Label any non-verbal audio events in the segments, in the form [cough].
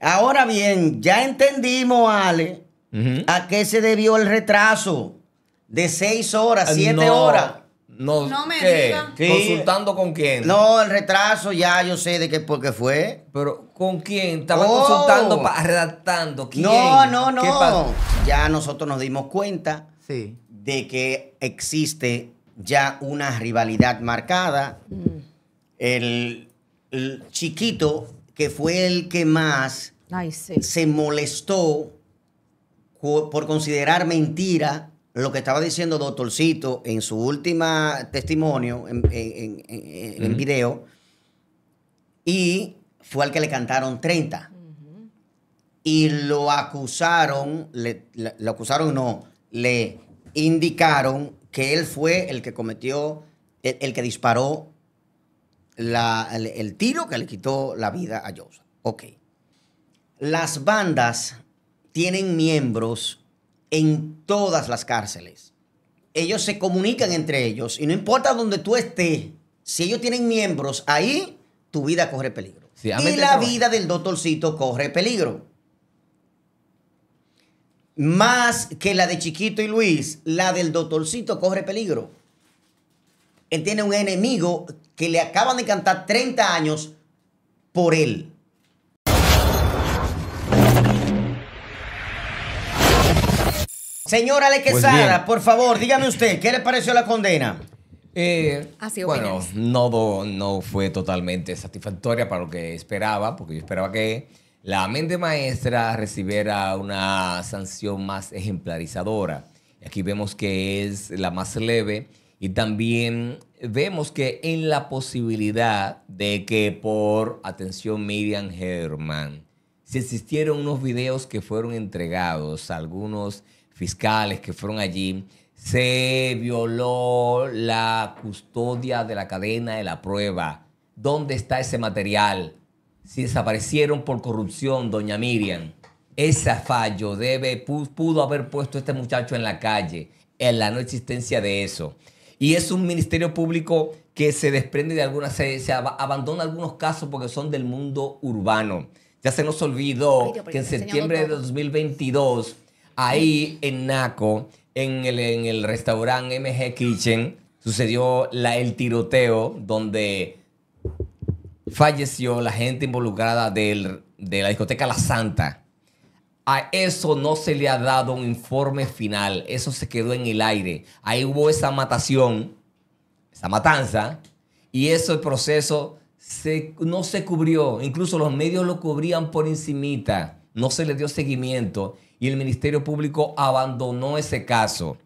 Ahora bien, ya entendimos, Ale, a qué se debió el retraso de seis horas, siete horas. No, me digan. ¿Consultando con quién? No, el retraso ya yo sé de qué porque fue. Pero ¿con quién? Estaba oh. consultando, redactando. ¿Quién? No, no, no. Ya nosotros nos dimos cuenta de que existe ya una rivalidad marcada. Mm. el chiquito que fue el que más se molestó por considerar mentira lo que estaba diciendo Doctorcito en su última testimonio en, video y fue al que le cantaron 30. Y lo acusaron, le, lo acusaron no, le indicaron que él fue el que cometió, el que disparó el, tiro que le quitó la vida a Joseph. Ok. Las bandas tienen miembros en todas las cárceles. Ellos se comunican entre ellos y no importa donde tú estés, si ellos tienen miembros ahí, tu vida corre peligro. y la vida del doctorcito corre peligro. Más que la de Chiquito y Luis, la del doctorcito corre peligro él tiene un enemigo que le acaban de cantar 30 años por él. Señora Lequesana, pues por favor, dígame usted, ¿qué le pareció la condena? Eh, bueno, no, no fue totalmente satisfactoria para lo que esperaba, porque yo esperaba que la mente maestra recibiera una sanción más ejemplarizadora. Aquí vemos que es la más leve y también vemos que en la posibilidad de que por atención Miriam Herman, si existieron unos videos que fueron entregados a algunos fiscales que fueron allí, se violó la custodia de la cadena de la prueba. ¿Dónde está ese material? Si desaparecieron por corrupción, doña Miriam, ese fallo debe, pudo haber puesto a este muchacho en la calle, en la no existencia de eso. Y es un ministerio público que se desprende de algunas, se, abandona algunos casos porque son del mundo urbano. Ya se nos olvidó que en septiembre de 2022, ahí en Naco, en el, en el restaurante MG Kitchen, sucedió el tiroteo donde falleció la gente involucrada de la discoteca La Santa. A eso no se le ha dado un informe final. Eso se quedó en el aire. Ahí hubo esa matación, esa matanza, y ese proceso no se cubrió. Incluso los medios lo cubrían por encimita. No se le dio seguimiento y el Ministerio Público abandonó ese caso.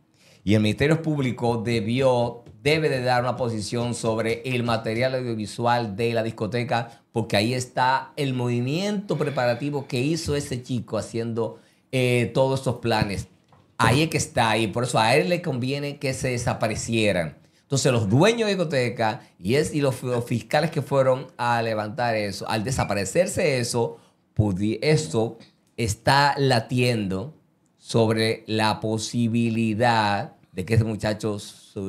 Y el Ministerio Público debió debe de dar una posición sobre el material audiovisual de la discoteca, porque ahí está el movimiento preparativo que hizo ese chico haciendo eh, todos estos planes. Ahí es que está, y por eso a él le conviene que se desaparecieran. Entonces los dueños de discoteca y, es, y los, fiscales que fueron a levantar eso, al desaparecerse eso, eso está latiendo sobre la posibilidad de que ese muchacho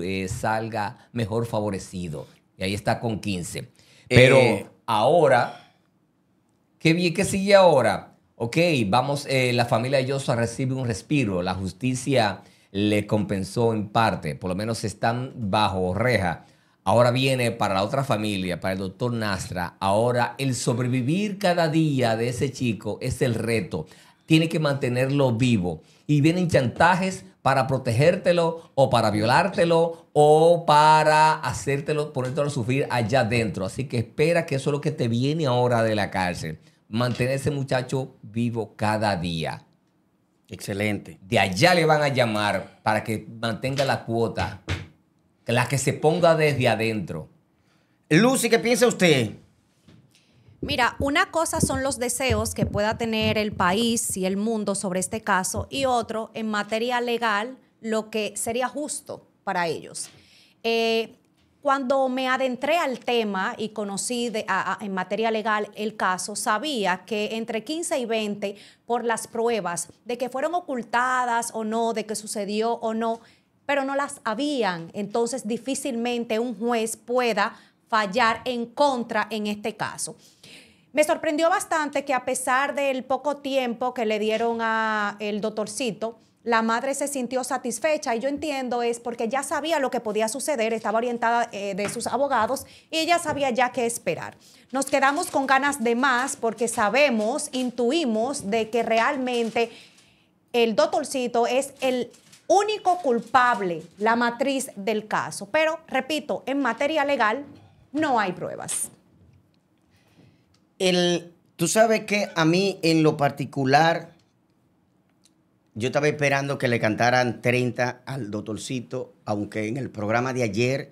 eh, salga mejor favorecido. Y ahí está con 15. Pero eh, ahora, ¿qué, bien, ¿qué sigue ahora? Ok, vamos, eh, la familia Yosa recibe un respiro, la justicia le compensó en parte, por lo menos están bajo reja. Ahora viene para la otra familia, para el doctor Nastra, ahora el sobrevivir cada día de ese chico es el reto. Tiene que mantenerlo vivo. Y vienen chantajes para protegértelo o para violártelo o para hacértelo, ponértelo a sufrir allá adentro. Así que espera que eso es lo que te viene ahora de la cárcel. Mantener ese muchacho vivo cada día. Excelente. De allá le van a llamar para que mantenga la cuota, la que se ponga desde adentro. Lucy, ¿qué piensa usted? Mira, una cosa son los deseos que pueda tener el país y el mundo sobre este caso y otro, en materia legal, lo que sería justo para ellos. Eh, cuando me adentré al tema y conocí en materia legal el caso, sabía que entre 15 y 20, por las pruebas de que fueron ocultadas o no, de que sucedió o no, pero no las habían, entonces difícilmente un juez pueda fallar en contra en este caso. Me sorprendió bastante que a pesar del poco tiempo que le dieron a el doctorcito, la madre se sintió satisfecha y yo entiendo es porque ya sabía lo que podía suceder, estaba orientada eh, de sus abogados y ella sabía ya qué esperar. Nos quedamos con ganas de más porque sabemos, intuimos de que realmente el doctorcito es el único culpable, la matriz del caso. Pero, repito, en materia legal no hay pruebas el, tú sabes que a mí en lo particular, yo estaba esperando que le cantaran 30 al doctorcito, aunque en el programa de ayer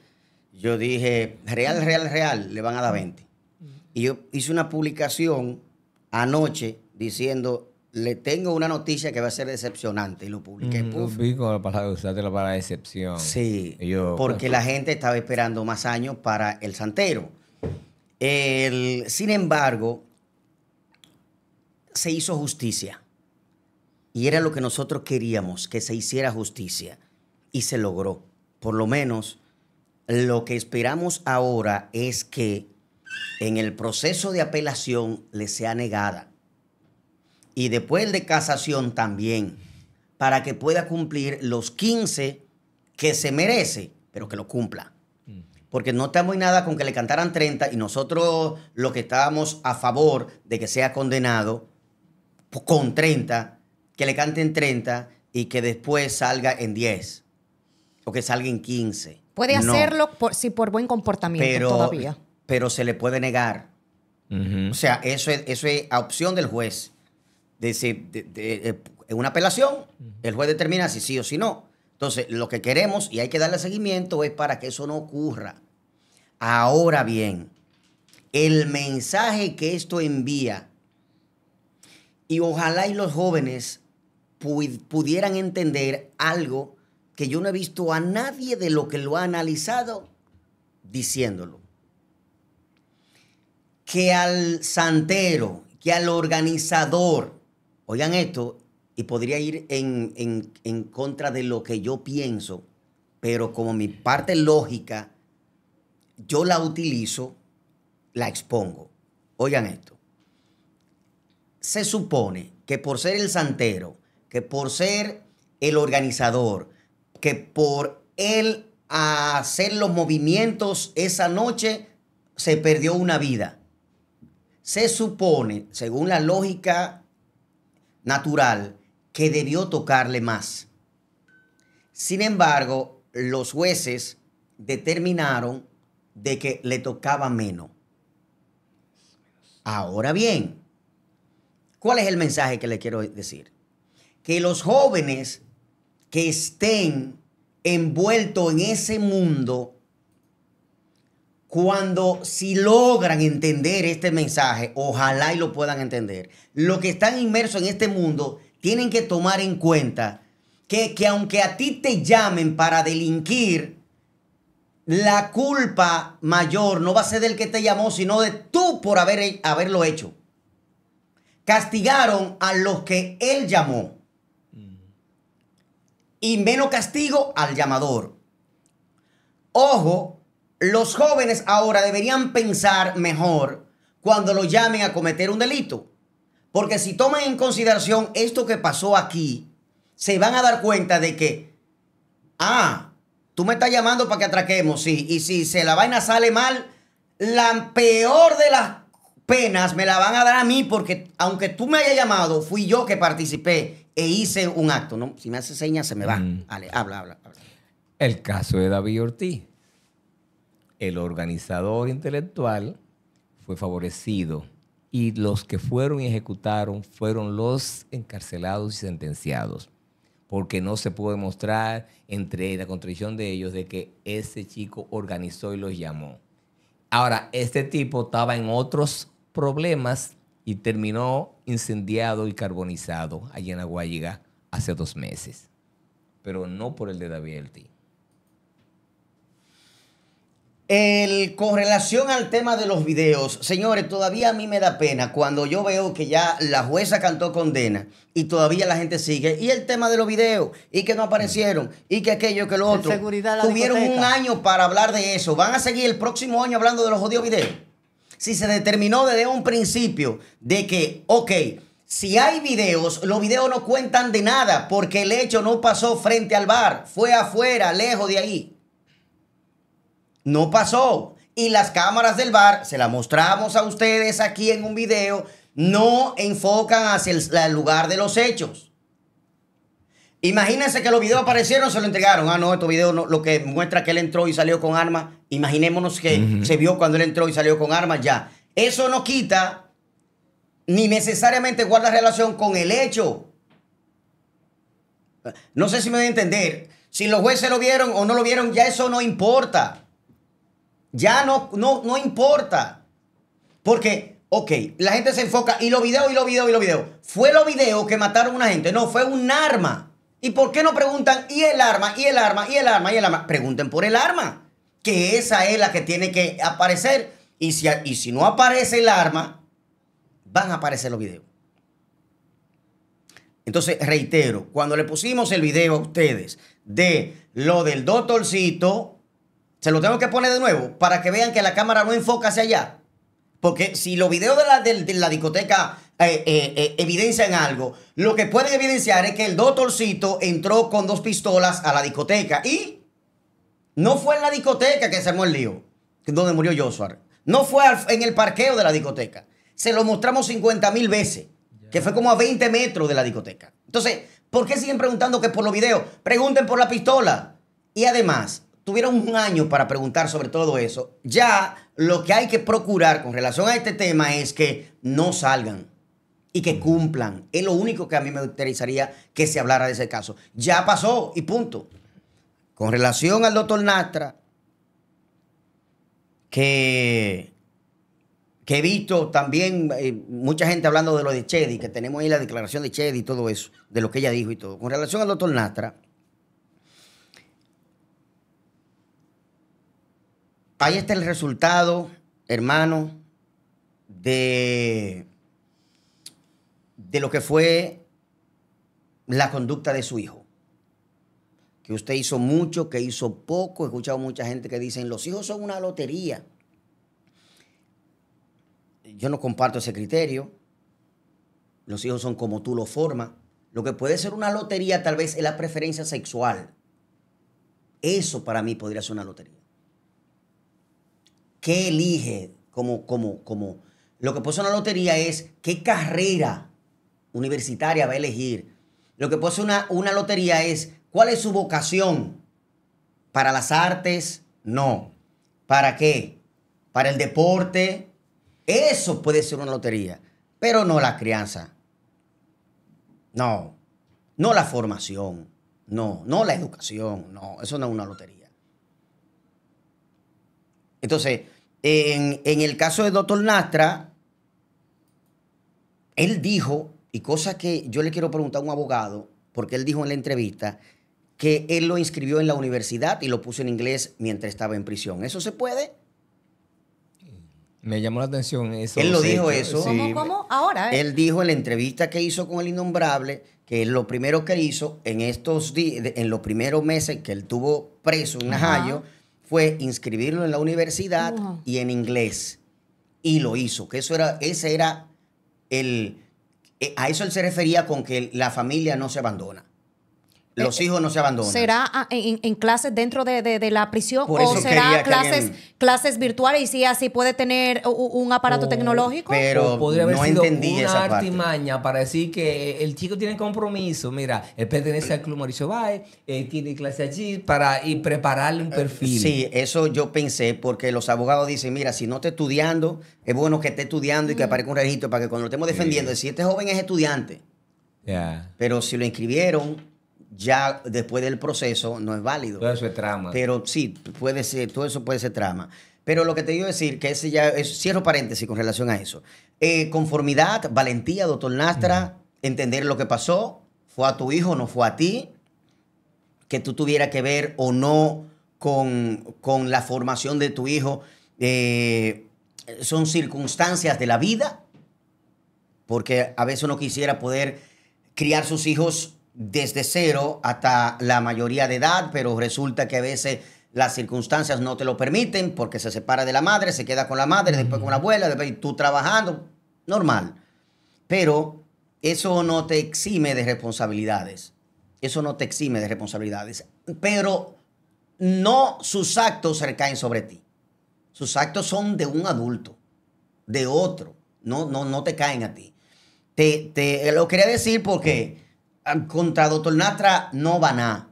yo dije, real, real, real, le van a dar 20. Y yo hice una publicación anoche diciendo, le tengo una noticia que va a ser decepcionante y lo publiqué. Mm, Puf. vi con la palabra, decepción. Sí, porque pues, la gente estaba esperando más años para el santero sin embargo, se hizo justicia. Y era lo que nosotros queríamos, que se hiciera justicia. Y se logró. Por lo menos, lo que esperamos ahora es que en el proceso de apelación le sea negada. Y después de casación también, para que pueda cumplir los 15 que se merece, pero que lo cumpla porque no estamos en nada con que le cantaran 30 y nosotros lo que estábamos a favor de que sea condenado pues, con 30, que le canten 30 y que después salga en 10 o que salga en 15. Puede hacerlo por, por buen comportamiento pero, todavía. Pero se le puede negar. O sea, eso es, opción del juez. Decir, eh, en una apelación, el juez determina si sí o si no. Entonces, lo que queremos y hay que darle seguimiento es para que eso no ocurra. Ahora bien, el mensaje que esto envía, y ojalá y los jóvenes pudieran entender algo que yo no he visto a nadie de lo que lo ha analizado diciéndolo. Que al santero, que al organizador, oigan esto, y podría ir en, en, en contra de lo que yo pienso, pero como mi parte lógica yo la utilizo, la expongo. Oigan esto. Se supone que por ser el santero, que por ser el organizador, que por él hacer los movimientos esa noche, se perdió una vida. Se supone, según la lógica natural, que debió tocarle más. Sin embargo, los jueces determinaron de que le tocaba menos. Ahora bien, ¿cuál es el mensaje que le quiero decir? Que los jóvenes que estén envueltos en ese mundo, cuando si logran entender este mensaje, ojalá y lo puedan entender, los que están inmersos en este mundo tienen que tomar en cuenta que, que aunque a ti te llamen para delinquir, la culpa mayor no va a ser del que te llamó, sino de tú por haberlo hecho. Castigaron a los que él llamó. Y menos castigo al llamador. Ojo, los jóvenes ahora deberían pensar mejor cuando lo llamen a cometer un delito. Porque si toman en consideración esto que pasó aquí, se van a dar cuenta de que, ah, Tú me estás llamando para que atraquemos, sí. Y si se la vaina sale mal, la peor de las penas me la van a dar a mí porque aunque tú me hayas llamado, fui yo que participé e hice un acto. ¿no? Si me hace señas, se me va. Mm. habla, habla, habla. El caso de David Ortiz. El organizador intelectual fue favorecido y los que fueron y ejecutaron fueron los encarcelados y sentenciados porque no se pudo demostrar entre la contradicción de ellos de que ese chico organizó y los llamó. Ahora, este tipo estaba en otros problemas y terminó incendiado y carbonizado allí en Aguayiga hace dos meses, pero no por el de David el, con relación al tema de los videos, señores, todavía a mí me da pena cuando yo veo que ya la jueza cantó condena y todavía la gente sigue. Y el tema de los videos, y que no aparecieron, y que aquello, que lo otro. Tuvieron un año para hablar de eso. ¿Van a seguir el próximo año hablando de los jodidos videos? Si se determinó desde un principio de que, ok, si hay videos, los videos no cuentan de nada porque el hecho no pasó frente al bar, fue afuera, lejos de ahí. No pasó. Y las cámaras del bar, se las mostramos a ustedes aquí en un video, no enfocan hacia el, lugar de los hechos. Imagínense que los videos aparecieron, se lo entregaron. Ah, no, estos videos no, lo que muestra que él entró y salió con armas. Imaginémonos que se vio cuando él entró y salió con armas ya. Eso no quita ni necesariamente guarda relación con el hecho. No sé si me voy a entender. Si los jueces lo vieron o no lo vieron, ya eso no importa. Ya no, no, importa. Porque, ok, la gente se enfoca y los videos, y los videos, y los videos. Fue los videos que mataron a una gente. No, fue un arma. ¿Y por qué no preguntan y el arma, y el arma, y el arma, y el arma? Pregunten por el arma. Que esa es la que tiene que aparecer. Y si, y si no aparece el arma, van a aparecer los videos. Entonces, reitero, cuando le pusimos el video a ustedes de lo del doctorcito, se lo tengo que poner de nuevo para que vean que la cámara no enfoca hacia allá. Porque si los videos de la, de, la discoteca eh, eh, eh, evidencian algo, lo que pueden evidenciar es que el doctorcito entró con dos pistolas a la discoteca y no fue en la discoteca que se armó el lío, donde murió Joshua. No fue en el parqueo de la discoteca. Se lo mostramos 50 mil veces, que fue como a 20 metros de la discoteca. Entonces, ¿por qué siguen preguntando que por los videos? Pregunten por la pistola. Y además, tuvieron un año para preguntar sobre todo eso. Ya lo que hay que procurar con relación a este tema es que no salgan y que cumplan. Es lo único que a mí me interesaría que se hablara de ese caso. Ya pasó y punto. Con relación al doctor Nastra, que, que he visto también eh, mucha gente hablando de lo de Chedi, que tenemos ahí la declaración de Chedi y todo eso, de lo que ella dijo y todo. Con relación al doctor Nastra, ahí está el resultado, hermano, de, de lo que fue la conducta de su hijo. Que usted hizo mucho, que hizo poco. He escuchado mucha gente que dicen, los hijos son una lotería. Yo no comparto ese criterio. Los hijos son como tú los formas. Lo que puede ser una lotería tal vez es la preferencia sexual. Eso para mí podría ser una lotería. ¿qué elige? Como, como, como, lo que puede una lotería es qué carrera universitaria va a elegir. Lo que puede una, una lotería es cuál es su vocación. Para las artes, no. ¿Para qué? Para el deporte. Eso puede ser una lotería, pero no la crianza. No, no la formación, no, no la educación, no, eso no es una lotería. Entonces, en, el caso de doctor Nastra, él dijo, y cosa que yo le quiero preguntar a un abogado, porque él dijo en la entrevista que él lo inscribió en la universidad y lo puso en inglés mientras estaba en prisión. ¿Eso se puede? Me llamó la atención eso. Él lo dijo eso. ¿Cómo, ¿Cómo? Ahora. Eh. Él dijo en la entrevista que hizo con el innombrable que lo primero que hizo en estos días, en los primeros meses que él tuvo preso en Najayo, fue inscribirlo en la universidad y en inglés. Y lo hizo, que eso era, ese era el, eh, a eso él se refería con que la familia no se abandona. Eh, los eh, hijos no se abandonan. ¿Será ah, en, clases dentro de, de, la prisión o será clases, clases virtuales y si así puede tener un, aparato tecnológico? Pero podría haber sido una artimaña para decir que eh, el chico tiene compromiso. Mira, él pertenece al Club Mauricio Bay, él tiene clase allí para y prepararle un perfil. Sí, eso yo pensé porque los abogados dicen, mira, si no está estudiando, es bueno que esté estudiando y que aparezca un registro para que cuando lo estemos defendiendo, si este joven es estudiante, pero si lo inscribieron ya después del proceso no es válido. Todo eso es trama. Pero sí, puede ser, todo eso puede ser trama. Pero lo que te digo decir, que ese ya, es, cierro paréntesis con relación a eso. Eh, conformidad, valentía, doctor Nastra, entender lo que pasó, fue a tu hijo, no fue a ti, que tú tuviera que ver o no con, la formación de tu hijo, eh, son circunstancias de la vida, porque a veces uno quisiera poder criar sus hijos desde cero hasta la mayoría de edad, pero resulta que a veces las circunstancias no te lo permiten porque se separa de la madre, se queda con la madre, después con la abuela, después tú trabajando, normal. Pero eso no te exime de responsabilidades. Eso no te exime de responsabilidades. Pero no sus actos recaen sobre ti. Sus actos son de un adulto, de otro. No, no, no te caen a ti. te lo quería decir porque contra doctor Nastra no va nada.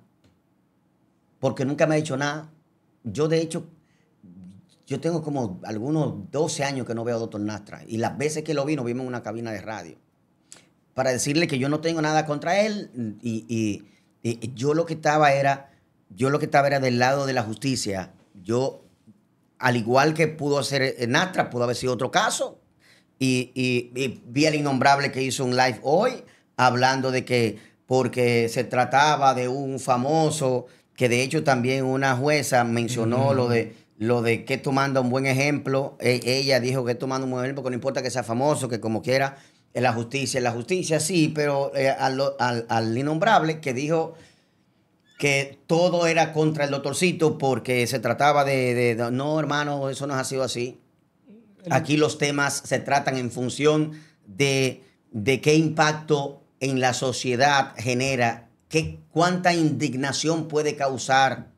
Porque nunca me ha dicho nada. Yo, de hecho, yo tengo como algunos 12 años que no veo a doctor Nastra. Y las veces que lo vi, vimos en una cabina de radio. Para decirle que yo no tengo nada contra él. Y, yo lo que estaba era, yo lo que estaba era del lado de la justicia. Yo, al igual que pudo hacer eh, Nastra, pudo haber sido otro caso. Y, y vi el innombrable que hizo un live hoy hablando de que porque se trataba de un famoso, que de hecho también una jueza mencionó lo de lo de que tomando un buen ejemplo, e, ella dijo que tomando un buen ejemplo, porque no importa que sea famoso, que como quiera, en la justicia, en la justicia sí, pero eh, al, al, innombrable que dijo que todo era contra el doctorcito porque se trataba de, no, hermano, eso no ha sido así. Aquí los temas se tratan en función de, de qué impacto en la sociedad genera, qué, cuánta indignación puede causar.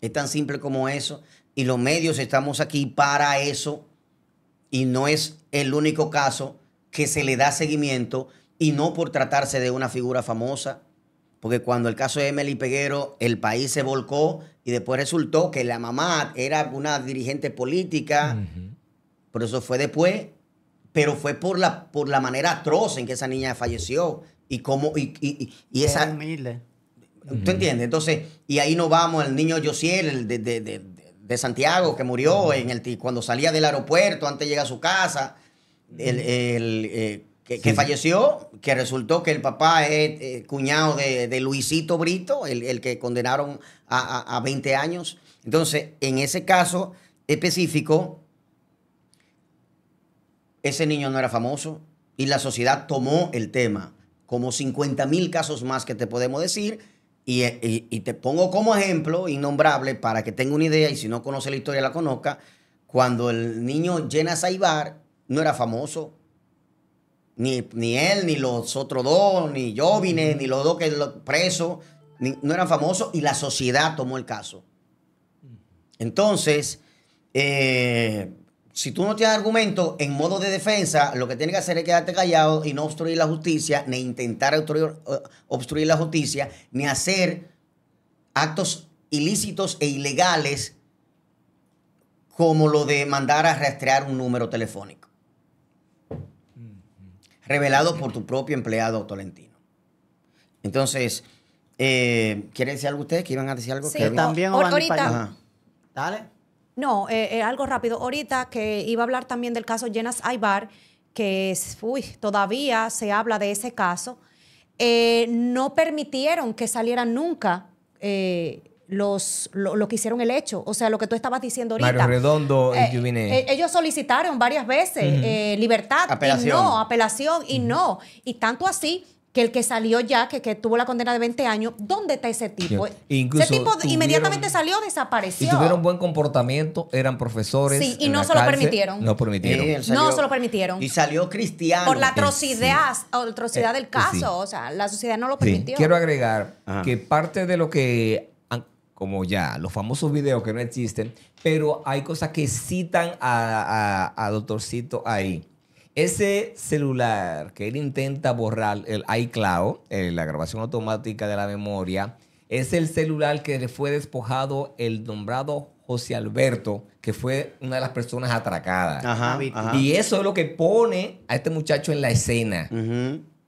Es tan simple como eso. Y los medios estamos aquí para eso. Y no es el único caso que se le da seguimiento y no por tratarse de una figura famosa. Porque cuando el caso de Emily Peguero, el país se volcó y después resultó que la mamá era una dirigente política. Por Pero eso fue después pero fue por la, por la manera atroz en que esa niña falleció y cómo, y, y, y, esa... Humilde. ¿Tú entiendes? Entonces, y ahí nos vamos, el niño Josiel el de, Santiago, que murió en el, cuando salía del aeropuerto, antes de llegar a su casa, eh, que, falleció, que resultó que el papá es eh, cuñado de, Luisito Brito, el, que condenaron a, 20 años. Entonces, en ese caso específico, ese niño no era famoso y la sociedad tomó el tema, como 50 mil casos más que te podemos decir, y, te pongo como ejemplo innombrable para que tenga una idea y si no conoce la historia la conozca, cuando el niño llena Saibar no era famoso, ni, ni, él, ni los otros dos, ni vine, ni los dos que presos, no eran famosos y la sociedad tomó el caso. Entonces, eh, si tú no tienes argumento en modo de defensa, lo que tienes que hacer es quedarte callado y no obstruir la justicia, ni intentar obstruir, eh, la justicia, ni hacer actos ilícitos e ilegales como lo de mandar a rastrear un número telefónico. Mm-hmm. Revelado por tu propio empleado tolentino. Entonces, eh, ¿quiere decir algo ustedes? ¿Que iban a decir algo? Sí, también. Ahorita. Dale. No, eh, eh, algo rápido. Ahorita que iba a hablar también del caso Llenas Aybar, que es, uy, todavía se habla de ese caso. Eh, no permitieron que salieran nunca los, lo, que hicieron el hecho. O sea, lo que tú estabas diciendo ahorita. Mario Redondo ellos solicitaron varias veces libertad. Apelación. Y no, apelación y no. Y tanto así que el que salió ya, que, tuvo la condena de 20 años, ¿dónde está ese tipo? ese tipo inmediatamente salió, desapareció. Y tuvieron buen comportamiento, eran profesores. Sí, y no se lo permitieron. Eh, no se lo permitieron. Y salió cristiano. Por la atrocidad, eh, del caso. O sea, la sociedad no lo permitió. Quiero agregar que parte de lo que como ya los famosos videos que no existen, pero hay cosas que citan a, a doctorcito ahí. Ese celular que él intenta borrar, el iCloud, eh, la grabación automática de la memoria, es el celular que le fue despojado el nombrado José Alberto, que fue una de las personas atracadas. Ajá, ah, Y eso es lo que pone a este muchacho en la escena.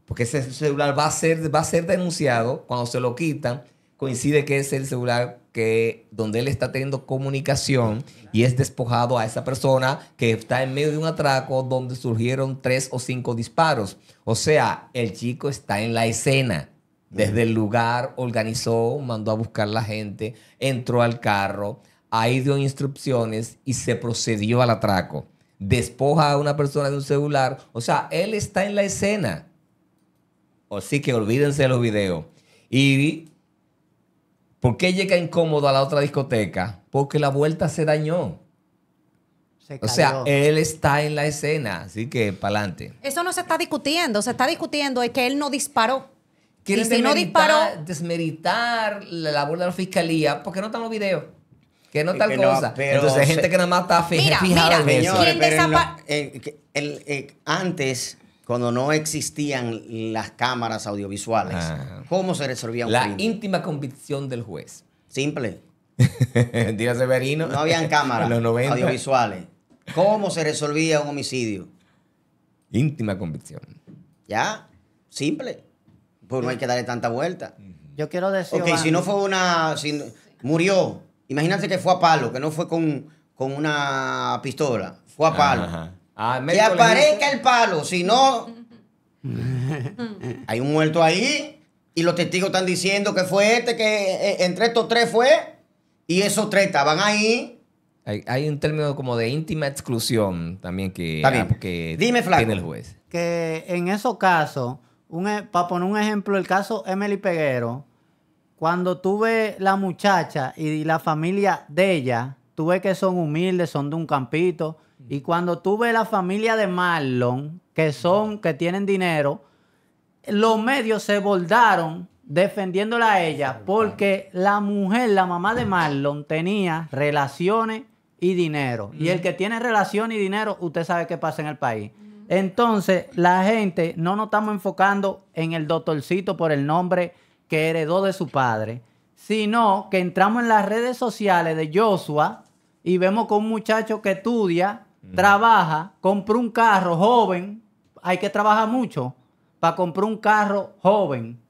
Porque ese celular va a, ser, va a ser denunciado cuando se lo quitan coincide que es el celular que donde él está teniendo comunicación y es despojado a esa persona que está en medio de un atraco donde surgieron tres o cinco disparos. O sea, el chico está en la escena. Desde el lugar organizó, mandó a buscar la gente, entró al carro, ahí dio instrucciones y se procedió al atraco. Despoja a una persona de un celular. O sea, él está en la escena. Así que olvídense los videos. Y ¿Por qué llega incómodo a la otra discoteca? Porque la vuelta se dañó. o sea, él está en la escena, así que para adelante. Eso no se está discutiendo, se está discutiendo es que él no disparó. Quieren no disparó? desmeritar la labor de la fiscalía porque no están los videos. Que no tal cosa. Entonces hay gente que nada más está fijada en eso. Eh, eh, antes cuando no existían las cámaras audiovisuales, ah. ¿cómo se resolvía un La íntima convicción del juez. Simple. [laughs] Díaz Severino. No habían cámaras [laughs] audiovisuales. ¿Cómo se resolvía un homicidio? Íntima convicción. Ya, simple. Pues no hay que darle tanta vuelta. Yo quiero decir. Ok, si no fue una. murió. Imagínate que fue a palo, que no fue con, con una pistola. Fue a palo. Ajá que ah, aparezca el palo, si no, [laughs] hay un muerto ahí y los testigos están diciendo que fue este, que eh, entre estos tres fue y esos tres estaban ahí. Hay, un término como de íntima exclusión también que, ah, que Dime, flaco, tiene el juez. Que en esos casos, e, para poner un ejemplo, el caso Emily Peguero, cuando tuve la muchacha y la familia de ella, tuve que son humildes, son de un campito y cuando tú ves la familia de Marlon, que son, que tienen dinero, los medios se bordaron defendiéndola a ella porque la mujer, la mamá de Marlon, tenía relaciones y dinero. Y el que tiene relación y dinero, usted sabe qué pasa en el país. Entonces, la gente no nos estamos enfocando en el doctorcito por el nombre que heredó de su padre, sino que entramos en las redes sociales de Joshua y vemos que un muchacho que estudia trabaja, compra un carro joven, hay que trabajar mucho para comprar un carro joven.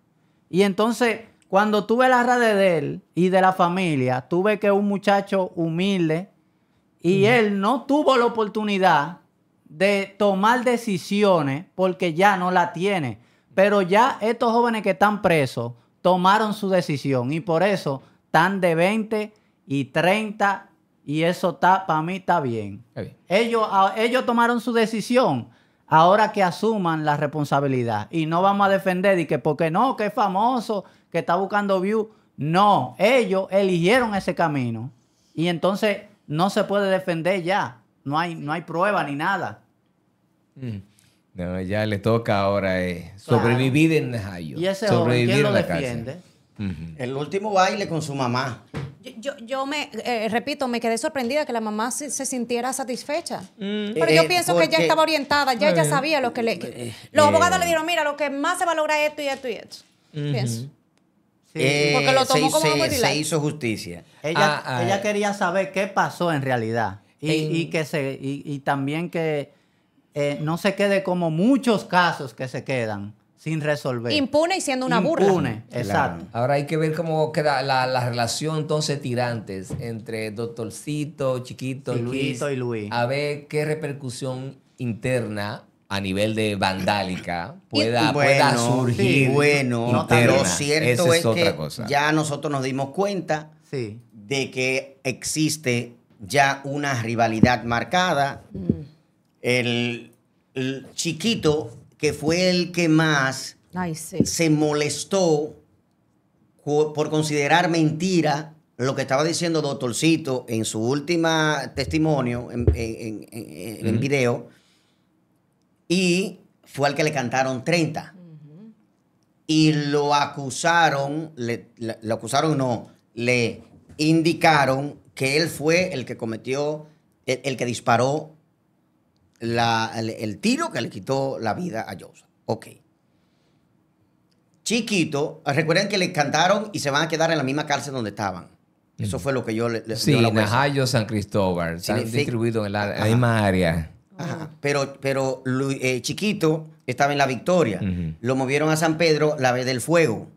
Y entonces, cuando tuve la red de él y de la familia, tuve que un muchacho humilde y él no tuvo la oportunidad de tomar decisiones porque ya no la tiene. Pero ya estos jóvenes que están presos tomaron su decisión y por eso están de 20 y 30 y eso está, para mí está bien. Ellos, ah, ellos tomaron su decisión. Ahora que asuman la responsabilidad. Y no vamos a defender y que porque no, que es famoso, que está buscando view. No, ellos eligieron ese camino. Y entonces no se puede defender ya. No hay, no hay prueba ni nada. Mm. ya le toca ahora eh, sobrevivir en Najayo. ¿Y ese joven, lo defiende? El último baile con su mamá. Yo, yo, me, eh, repito, me quedé sorprendida que la mamá se, sintiera satisfecha. Mm. Pero yo eh, pienso que ya estaba orientada, ya ella eh, sabía lo que le... los abogados le dijeron, mira, lo que más se valora es esto y esto y esto. Pienso. Sí. Porque lo tomó se, como se, hizo justicia. Ella, ah, ah. ella quería saber qué pasó en realidad. Y, que se, y, también que no se quede como muchos casos que se quedan sin resolver. Impune y siendo una burla. Impune, exacto. Ahora hay que ver cómo queda la, relación entonces tirantes entre Doctorcito, Chiquito, y Luis, y Luis. A ver qué repercusión interna a nivel de vandálica pueda, bueno, pueda surgir. bueno, cierto es, que ya nosotros nos dimos cuenta de que existe ya una rivalidad marcada. Mm. el chiquito que fue el que más se molestó por considerar mentira lo que estaba diciendo doctorcito en su último testimonio en, video y fue al que le cantaron 30 y lo acusaron, le, lo acusaron no, le indicaron que él fue el que cometió, el que disparó la, el, tiro que le quitó la vida a Josa. Ok. Chiquito, recuerden que le cantaron y se van a quedar en la misma cárcel donde estaban. Eso fue lo que yo le, Sí, en la San Cristóbal. Están en la, misma área. Ajá. Pero, pero eh, Chiquito estaba en La Victoria. Lo movieron a San Pedro la vez del fuego.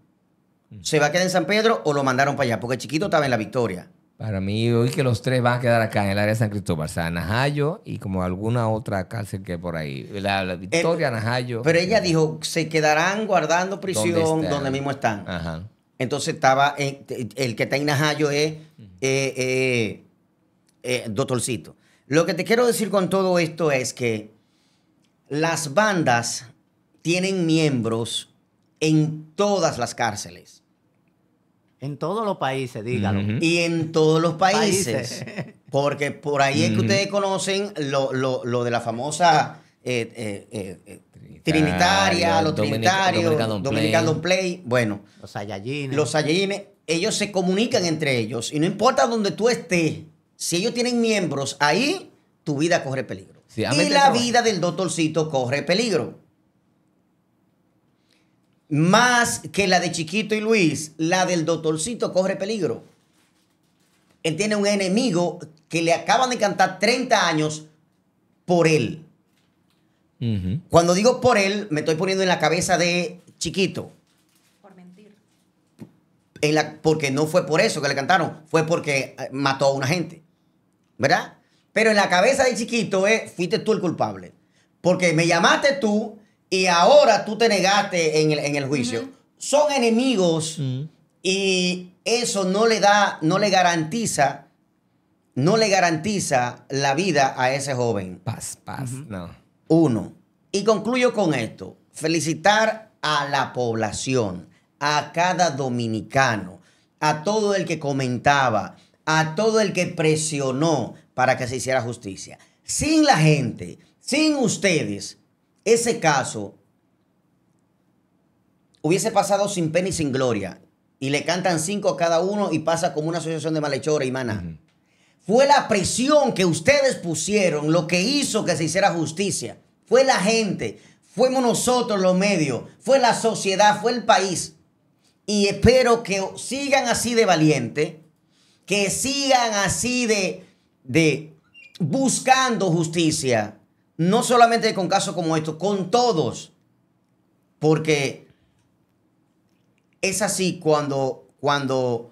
¿Se va a quedar en San Pedro o lo mandaron para allá? Porque Chiquito estaba en La Victoria. Para mí, hoy que los tres van a quedar acá en el área de San Cristóbal, o sea, Najayo y como alguna otra cárcel que por ahí. La, Victoria, Najayo. Pero ella dijo, se quedarán guardando prisión donde mismo están. Ajá. Entonces estaba, el que está en Najayo es eh, eh, eh, doctorcito. Lo que te quiero decir con todo esto es que las bandas tienen miembros en todas las cárceles. En todos los países, dígalo. Y en todos los países. Porque por ahí es que ustedes conocen lo, de la famosa eh, eh, eh Trinitaria, los Trinitarios, Dominicano Play. Bueno, los Sayayines. Los Sayayines, ellos se comunican entre ellos. Y no importa donde tú estés, si ellos tienen miembros ahí, tu vida corre peligro. y la vida del doctorcito corre peligro más que la de Chiquito y Luis, la del doctorcito corre peligro. Él tiene un enemigo que le acaban de cantar 30 años por él. Cuando digo por él, me estoy poniendo en la cabeza de Chiquito. Por mentir. porque no fue por eso que le cantaron, fue porque eh, mató a una gente. ¿Verdad? Pero en la cabeza de Chiquito eh, fuiste tú el culpable. Porque me llamaste tú, y ahora tú te negaste en el, juicio. Son enemigos mm. y eso no le da, no le garantiza, no le garantiza la vida a ese joven. Paz, paz, no. Uno. Y concluyo con esto. Felicitar a la población, a cada dominicano, a todo el que comentaba, a todo el que presionó para que se hiciera justicia. Sin la gente, sin ustedes, ese caso hubiese pasado sin pena y sin gloria, y le cantan cinco a cada uno y pasa como una asociación de malhechores y maná. Fue la presión que ustedes pusieron lo que hizo que se hiciera justicia. Fue la gente, fuimos nosotros los medios, fue la sociedad, fue el país. Y espero que sigan así de valiente, que sigan así de, de buscando justicia no solamente con casos como estos, con todos, porque es así cuando, cuando,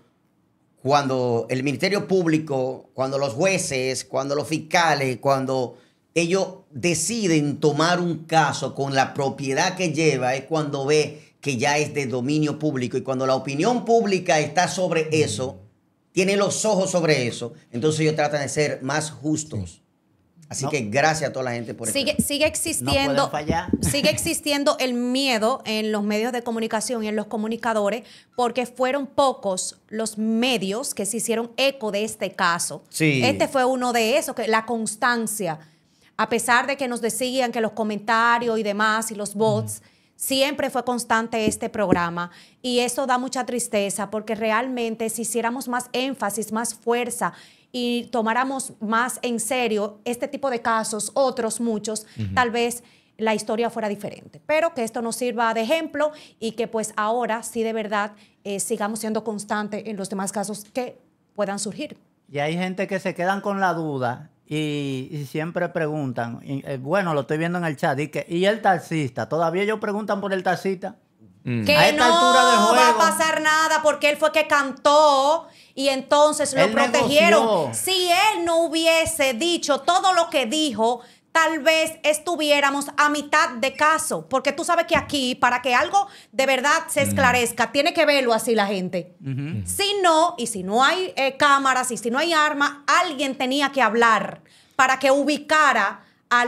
cuando el Ministerio Público, cuando los jueces, cuando los fiscales, cuando ellos deciden tomar un caso con la propiedad que lleva, es cuando ve que ya es de dominio público y cuando la opinión pública está sobre eso, tiene los ojos sobre eso, entonces ellos tratan de ser más justos. Así que gracias a toda la gente por sigue, sigue existiendo [laughs] sigue existiendo el miedo en los medios de comunicación y en los comunicadores porque fueron pocos los medios que se hicieron eco de este caso. Este fue uno de esos que la constancia a pesar de que nos decían que los comentarios y demás y los bots Siempre fue constante este programa y eso da mucha tristeza porque realmente si hiciéramos más énfasis, más fuerza y tomáramos más en serio este tipo de casos, otros muchos, tal vez la historia fuera diferente. Pero que esto nos sirva de ejemplo y que pues ahora sí de verdad eh, sigamos siendo constantes en los demás casos que puedan surgir. Y hay gente que se quedan con la duda y, siempre preguntan, eh, bueno, lo estoy viendo en el chat, y, y el taxista, todavía ellos preguntan por el taxista. Mm. Que no va a pasar nada porque él fue que cantó y entonces lo protegieron. Si él no hubiese dicho todo lo que dijo, tal vez estuviéramos a mitad de caso, porque tú sabes que aquí, para que algo de verdad se mm. esclarezca, tiene que verlo así la gente. Si no, y si no hay eh, cámaras y si no hay armas, alguien tenía que hablar para que ubicara a,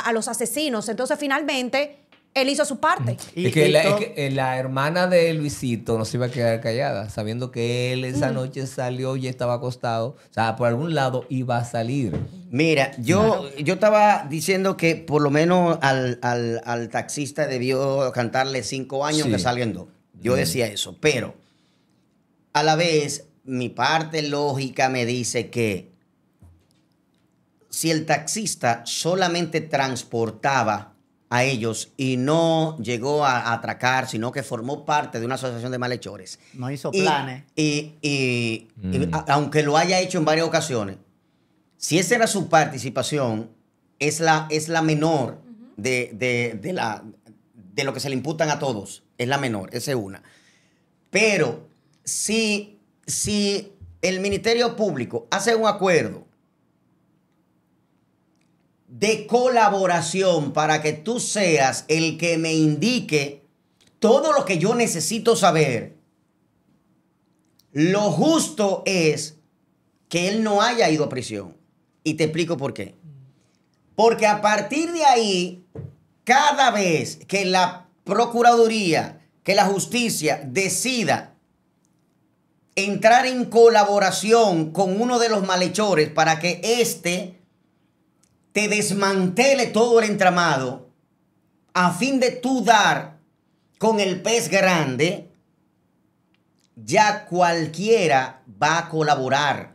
a los asesinos. Entonces, finalmente él hizo su parte. Mm. Y que eh, la, hermana de Luisito no se iba a quedar callada, sabiendo que él esa mm. noche salió y estaba acostado. O sea, por algún lado iba a salir. Mira, yo, yo estaba diciendo que por lo menos al, taxista debió cantarle cinco años que salgan dos. Yo mm. decía eso, pero a la vez mi parte lógica me dice que si el taxista solamente transportaba a ellos y no llegó a atracar, sino que formó parte de una asociación de malhechores. No hizo planes. Y, ¿eh? mm. aunque lo haya hecho en varias ocasiones, si esa era su participación, es la, es la menor de, de, la, de lo que se le imputan a todos. Es la menor, esa es una. Pero si, si el Ministerio Público hace un acuerdo de colaboración para que tú seas el que me indique todo lo que yo necesito saber. Lo justo es que él no haya ido a prisión. Y te explico por qué. Porque a partir de ahí, cada vez que la Procuraduría, que la justicia decida entrar en colaboración con uno de los malhechores para que éste te desmantele todo el entramado a fin de tú dar con el pez grande, ya cualquiera va a colaborar.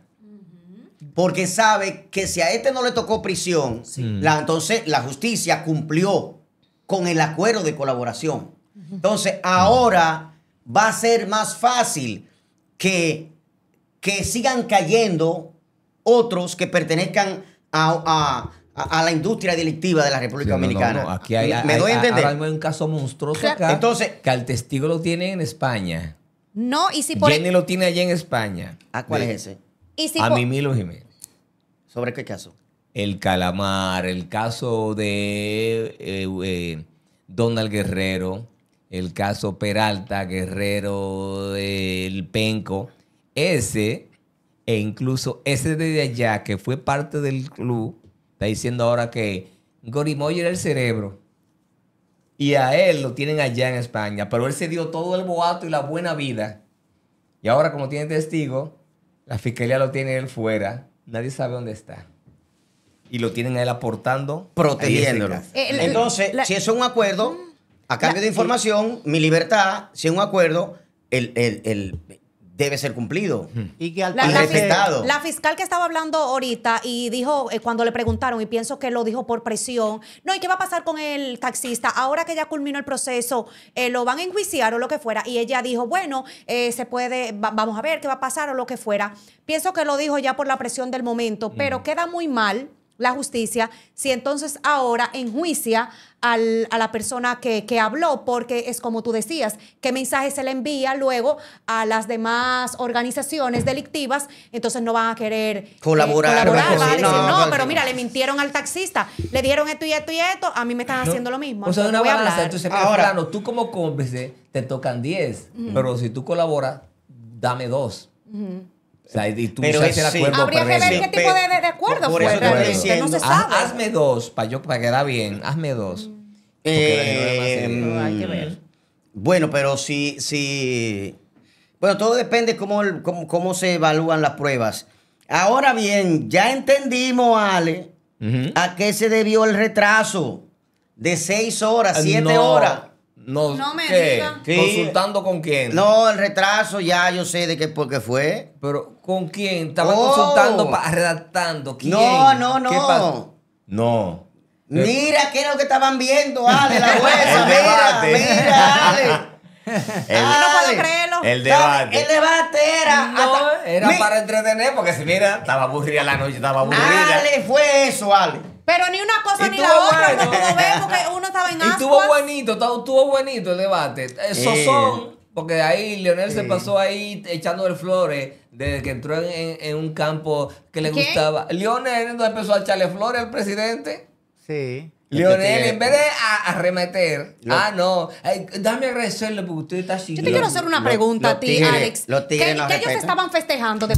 Porque sabe que si a este no le tocó prisión, la, mm. entonces la justicia cumplió con el acuerdo de colaboración. Entonces ahora va a ser más fácil que sigan cayendo otros que pertenezcan a, a, la industria delictiva de la República Dominicana. aquí hay, Me doy a entender. Ahora un caso monstruoso acá. Entonces, que al testigo lo tiene en España. No, y si por Jenny lo tiene allá en España. ¿A ah, cuál es ese? a por... Mimilo Jiménez. ¿Sobre qué caso? El calamar, el caso de eh, eh, Donald Guerrero, el caso Peralta, Guerrero, del Penco. Ese, e incluso ese de allá que fue parte del club, Está diciendo ahora que Gorimoy era el cerebro. Y a él lo tienen allá en España. Pero él se dio todo el boato y la buena vida. Y ahora, como tiene testigo, la fiscalía lo tiene él fuera. Nadie sabe dónde está. Y lo tienen a él aportando, protegiéndolo. Eh, Entonces, si eso es un acuerdo, a cambio de información, mi libertad, si es un acuerdo, el, el, debe ser cumplido y, que al la, respetado. La fiscal que estaba hablando ahorita y dijo, eh, cuando le preguntaron, y pienso que lo dijo por presión, no, ¿y qué va a pasar con el taxista? Ahora que ya culminó el proceso, eh, ¿lo van a enjuiciar o lo que fuera? Y ella dijo, bueno, eh, se puede, vamos a ver qué va a pasar o lo que fuera. Pienso que lo dijo ya por la presión del momento, pero queda muy mal la justicia, si entonces ahora enjuicia al, a la persona que, habló, porque es como tú decías, qué mensaje se le envía luego a las demás organizaciones delictivas, entonces no van a querer colaborar. no, pero mira, le mintieron al taxista, le dieron esto y esto y esto, a mí me están haciendo lo mismo. O sea, una balanza, ahora, tú como cómplice te tocan 10, pero si tú colaboras, dame dos. O sea, y tú pero ese es, Habría que ver qué tipo de, de, acuerdo por, por eso no se sabe. hazme dos, para yo para quedar bien, hazme dos. Mm. Eh, hay que ver. Mm, bueno, pero si, si bueno, todo depende cómo, cómo, se evalúan las pruebas. Ahora bien, ya entendimos, Ale, a qué se debió el retraso de seis horas, siete horas. No, me digan. ¿Consultando con quién? No, el retraso ya yo sé de qué porque fue. Pero ¿con quién? estaban oh. consultando, redactando. ¿Quién? No, no, no. No. Mira qué era lo que estaban viendo, Ale, ah, la [laughs] jueza. mira, mira, Ale. El, [laughs] ah, no puedo creerlo. El debate. El debate era. era para entretener, porque si mira, estaba aburrida la noche, estaba aburrida. Ale, fue eso, Ale. Pero ni una cosa ni la otra, no pudo uno estaba en Y estuvo buenito, estuvo buenito el debate. Sosón, eh. son... Porque ahí Leonel se pasó ahí echando el flores desde que entró en, un campo que le gustaba. Leonel empezó a echarle flores al presidente. Sí. Leonel, en eh, vez de arremeter, ah, no, Dame dame agradecerle porque usted está chido. Yo te quiero hacer una pregunta a ti, Alex. Los ¿Qué, ¿qué ellos estaban festejando?